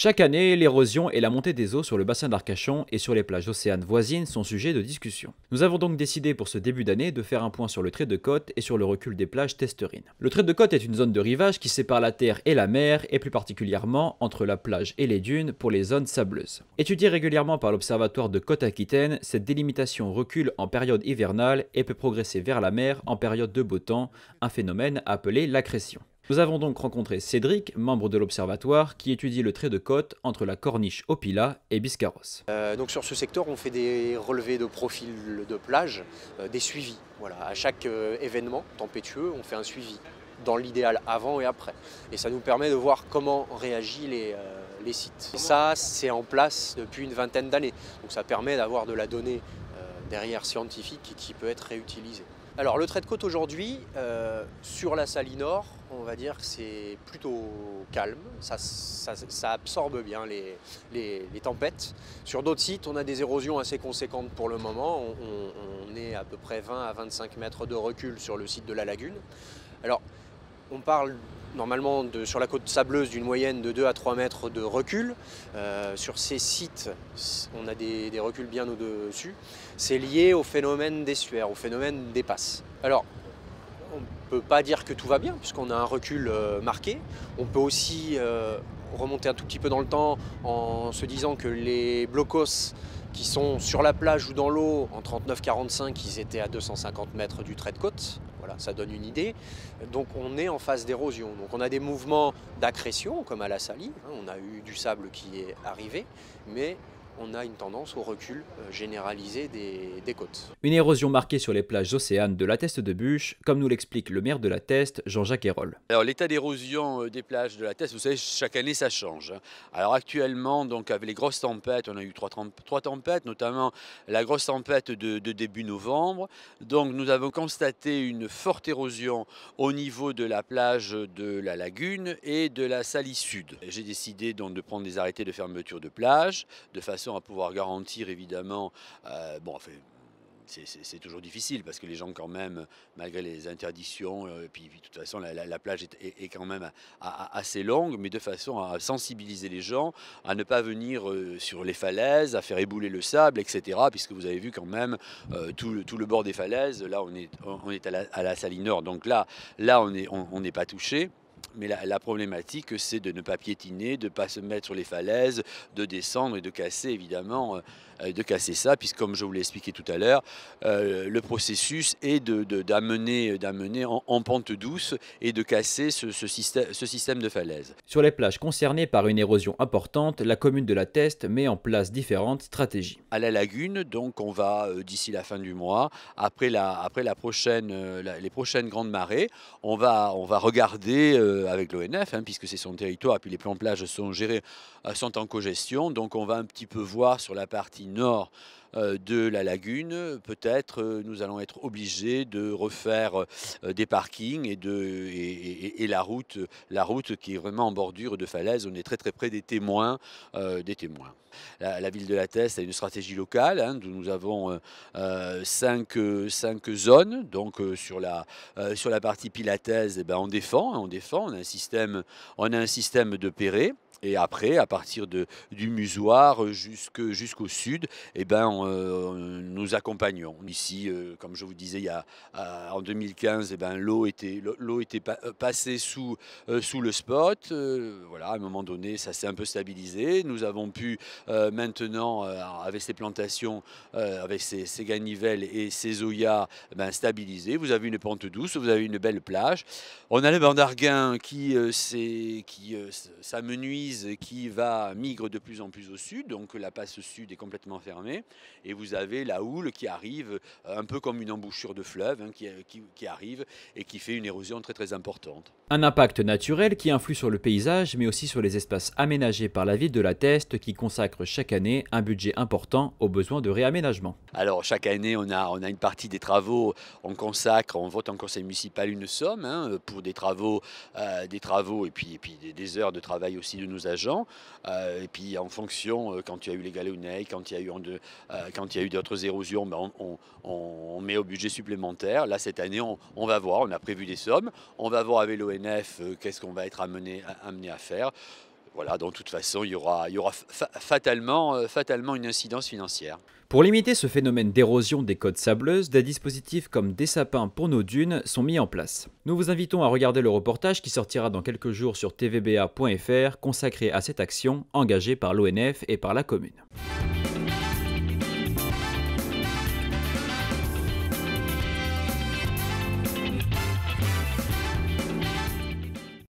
Chaque année, l'érosion et la montée des eaux sur le bassin d'Arcachon et sur les plages océanes voisines sont sujets de discussion. Nous avons donc décidé pour ce début d'année de faire un point sur le trait de côte et sur le recul des plages testerines. Le trait de côte est une zone de rivage qui sépare la terre et la mer, et plus particulièrement entre la plage et les dunes pour les zones sableuses. Étudiée régulièrement par l'observatoire de Côte Aquitaine, cette délimitation recule en période hivernale et peut progresser vers la mer en période de beau temps, un phénomène appelé l'accrétion. Nous avons donc rencontré Cédric, membre de l'Observatoire, qui étudie le trait de côte entre la corniche Opila et Biscarros. Euh, donc sur ce secteur, on fait des relevés de profil de plage, euh, des suivis. Voilà. À chaque euh, événement tempétueux, on fait un suivi dans l'idéal avant et après. Et ça nous permet de voir comment réagissent les, sites. Et ça, c'est en place depuis une vingtaine d'années. Donc ça permet d'avoir de la donnée derrière scientifique qui peut être réutilisée. Alors le trait de côte aujourd'hui, euh, sur la Salinor, on va dire que c'est plutôt calme, ça, absorbe bien les, les, tempêtes. Sur d'autres sites, on a des érosions assez conséquentes pour le moment, on, est à peu près 20 à 25 mètres de recul sur le site de la lagune. Alors on parle normalement de, sur la côte sableuse d'une moyenne de 2 à 3 mètres de recul. Euh, sur ces sites, on a des, reculs bien au-dessus. C'est lié au phénomène suaires, au phénomène des passes. Alors, on ne peut pas dire que tout va bien puisqu'on a un recul euh, marqué. On peut aussi euh, remonter un tout petit peu dans le temps en se disant que les blocos qui sont sur la plage ou dans l'eau, en 39-45, ils étaient à 250 mètres du trait de côte. Voilà, ça donne une idée. Donc on est en phase d'érosion. Donc on a des mouvements d'accrétion, comme à la Salie. Hein. On a eu du sable qui est arrivé, mais on a une tendance au recul euh, généralisé des, côtes. Une érosion marquée sur les plages océanes de la Teste de Bûche, comme nous l'explique le maire de la Teste, Jean-Jacques Hérol. Alors l'état d'érosion euh, des plages de la Teste, vous savez, chaque année ça change. Hein. Alors actuellement, donc avec les grosses tempêtes, on a eu trois, tempêtes, notamment la grosse tempête de, début novembre. Donc nous avons constaté une forte érosion au niveau de la plage de la lagune et de la Salie Sud. J'ai décidé donc de prendre des arrêtés de fermeture de plage de façon à pouvoir garantir évidemment, euh, bon, c'est toujours difficile parce que les gens quand même, malgré les interdictions, euh, et puis, de toute façon la, plage est, quand même assez longue, mais de façon à sensibiliser les gens, à ne pas venir euh, sur les falaises, à faire ébouler le sable, etc. Puisque vous avez vu quand même tout, le, tout, le, bord des falaises, là on est, on est à, la, à la saline nord, donc là, là on n'est on, n'est pas touché. Mais la, problématique, c'est de ne pas piétiner, de ne pas se mettre sur les falaises, de descendre et de casser, évidemment, euh, euh, de casser ça, puisque comme je vous l'ai expliqué tout à l'heure, euh, le processus est d'amener de, d'amener en, pente douce et de casser ce, système, de falaises. Sur les plages concernées par une érosion importante, la commune de la Teste met en place différentes stratégies. À la lagune, donc on va d'ici la fin du mois, après, la, après la prochaine, les prochaines grandes marées, on va, on va regarder euh, avec l'ONF, hein, puisque c'est son territoire, puis les plans plages sont gérés, euh, sont en cogestion. Donc on va un petit peu voir sur la partie nord euh, de la lagune, peut-être euh, nous allons être obligés de refaire euh, des parkings et, la, route, la route qui est vraiment en bordure de falaise. On est très très près des témoins. des témoins. La, ville de La Teste a une stratégie locale, hein. nous avons cinq, zones. Donc sur, la, sur la partie pilatèse, eh ben, hein, on défend, on défend, a un système, on a un système de péré. Et après, à partir de, du musoir euh, jusqu'au sud, et eh ben, euh, nous accompagnons. Ici, euh, comme je vous disais, il y a, en 2015, et eh ben, l'eau était, était passée sous, sous le spot. voilà, à un moment donné, ça s'est un peu stabilisé. Nous avons pu maintenant, avec ces plantations, avec ces, ganivelles et ces zoyas, eh ben, stabiliser. Vous avez une pente douce, vous avez une belle plage. On a le bandarguin qui, qui s'amenuise qui va migre de plus en plus au sud, donc la passe sud est complètement fermée, et vous avez la houle qui arrive euh, un peu comme une embouchure de fleuve hein, euh, qui, arrive et qui fait une érosion très très importante. Un impact naturel qui influe sur le paysage, mais aussi sur les espaces aménagés par la ville de La Teste qui consacre chaque année un budget important aux besoins de réaménagement. Alors chaque année, on a, on a une partie des travaux, on consacre, on vote en conseil municipal une somme hein, pour des travaux, euh, des travaux et puis, et puis des, heures de travail aussi de nos agents. Euh, et puis en fonction, euh, quand il y a eu les galonnets, quand il y a eu, euh, quand il y eu d'autres érosions, ben, on, met au budget supplémentaire. Là, cette année, on, va voir, on a prévu des sommes. On va voir avec l'ONF qu'est-ce qu'on va être amené, amené à faire. Voilà, toute façon, il y aura, fatalement, euh, fatalement une incidence financière. Pour limiter ce phénomène d'érosion des côtes sableuses, des dispositifs comme des sapins pour nos dunes sont mis en place. Nous vous invitons à regarder le reportage qui sortira dans quelques jours sur tvba.fr consacré à cette action engagée par l'ONF et par la commune.